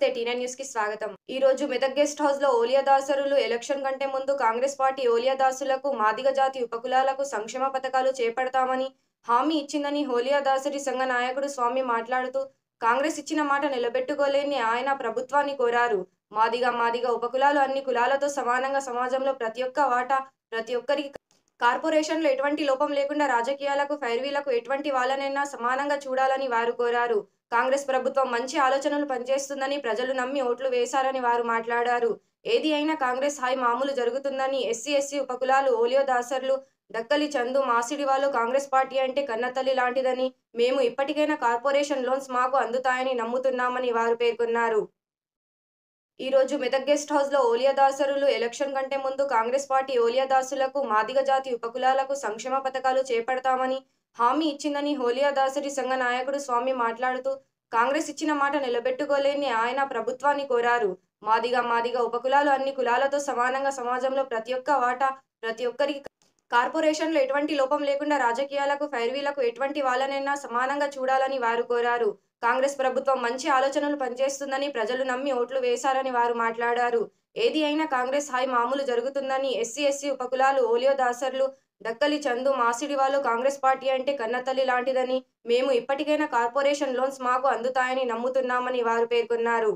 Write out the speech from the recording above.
నమస్తే టీనా న్యూస్ కి స్వాగతం ఈ రోజు మెదక్ గెస్ట్ హౌస్ లో ఓలియా దాసరులు ఎలక్షన్ కంటే ముందు కాంగ్రెస్ పార్టీ ఓలియా దాసులకు మాదిగ జాతి ఉపకులాలకు సంక్షేమ పథకాలు చేపడతామని హామీ ఇచ్చిందని హోలియా దాసరి సంఘ నాయకుడు స్వామి మాట్లాడుతూ కాంగ్రెస్ ఇచ్చిన మాట నిలబెట్టుకోలేని ఆయన ప్రభుత్వాన్ని కోరారు మాదిగ మాదిగ ఉపకులాలు అన్ని కులాలతో సమానంగా సమాజంలో ప్రతి ఒక్క వాటా ప్రతి ఒక్కరికి కార్పొరేషన్లో ఎటువంటి లోపం లేకుండా రాజకీయాలకు ఫైర్వీలకు ఎటువంటి వాళ్ళనైనా సమానంగా చూడాలని వారు కోరారు కాంగ్రెస్ ప్రభుత్వం మంచి ఆలోచనలు పనిచేస్తుందని ప్రజలు నమ్మి ఓట్లు వేశారని వారు మాట్లాడారు ఏది అయినా కాంగ్రెస్ హాయి మామూలు జరుగుతుందని ఎస్సీ ఎస్సీ ఉపకులాలు ఓలియో దాసర్లు దక్కలి చందు మాసిడి వాళ్ళు కాంగ్రెస్ పార్టీ అంటే కన్నతల్లి లాంటిదని మేము ఇప్పటికైనా కార్పొరేషన్ లోన్స్ మాకు అందుతాయని నమ్ముతున్నామని వారు పేర్కొన్నారు ఈరోజు మెదక్ గెస్ట్ హౌస్లో ఓలియా దాసరులు ఎలక్షన్ కంటే ముందు కాంగ్రెస్ పార్టీ ఓలియా దాసులకు మాదిగ జాతి ఉపకులాలకు సంక్షేమ పథకాలు చేపడతామని హామీ ఇచ్చిందని హోలియా దాసరి సంఘ నాయకుడు స్వామి మాట్లాడుతూ కాంగ్రెస్ ఇచ్చిన మాట నిలబెట్టుకోలేని ఆయన ప్రభుత్వాన్ని కోరారు మాదిగా మాదిగా ఉపకులాలు అన్ని కులాలతో సమానంగా సమాజంలో ప్రతి ఒక్క వాటా ప్రతి ఒక్కరికి కార్పొరేషన్లో ఎటువంటి లోపం లేకుండా రాజకీయాలకు ఫైర్వీలకు ఎటువంటి వాళ్ళనైనా సమానంగా చూడాలని వారు కోరారు కాంగ్రెస్ ప్రభుత్వం మంచి ఆలోచనలు పనిచేస్తుందని ప్రజలు నమ్మి ఓట్లు వేశారని వారు మాట్లాడారు ఏది అయినా కాంగ్రెస్ హాయి మామూలు జరుగుతుందని ఎస్సీ ఎస్సీ ఉపకులాలు ఓలియో దాసర్లు దక్కలి చందు మాసిడి వాళ్ళు కాంగ్రెస్ పార్టీ అంటే కన్నతల్లి లాంటిదని మేము ఇప్పటికైనా కార్పొరేషన్ లోన్స్ మాకు అందుతాయని నమ్ముతున్నామని వారు పేర్కొన్నారు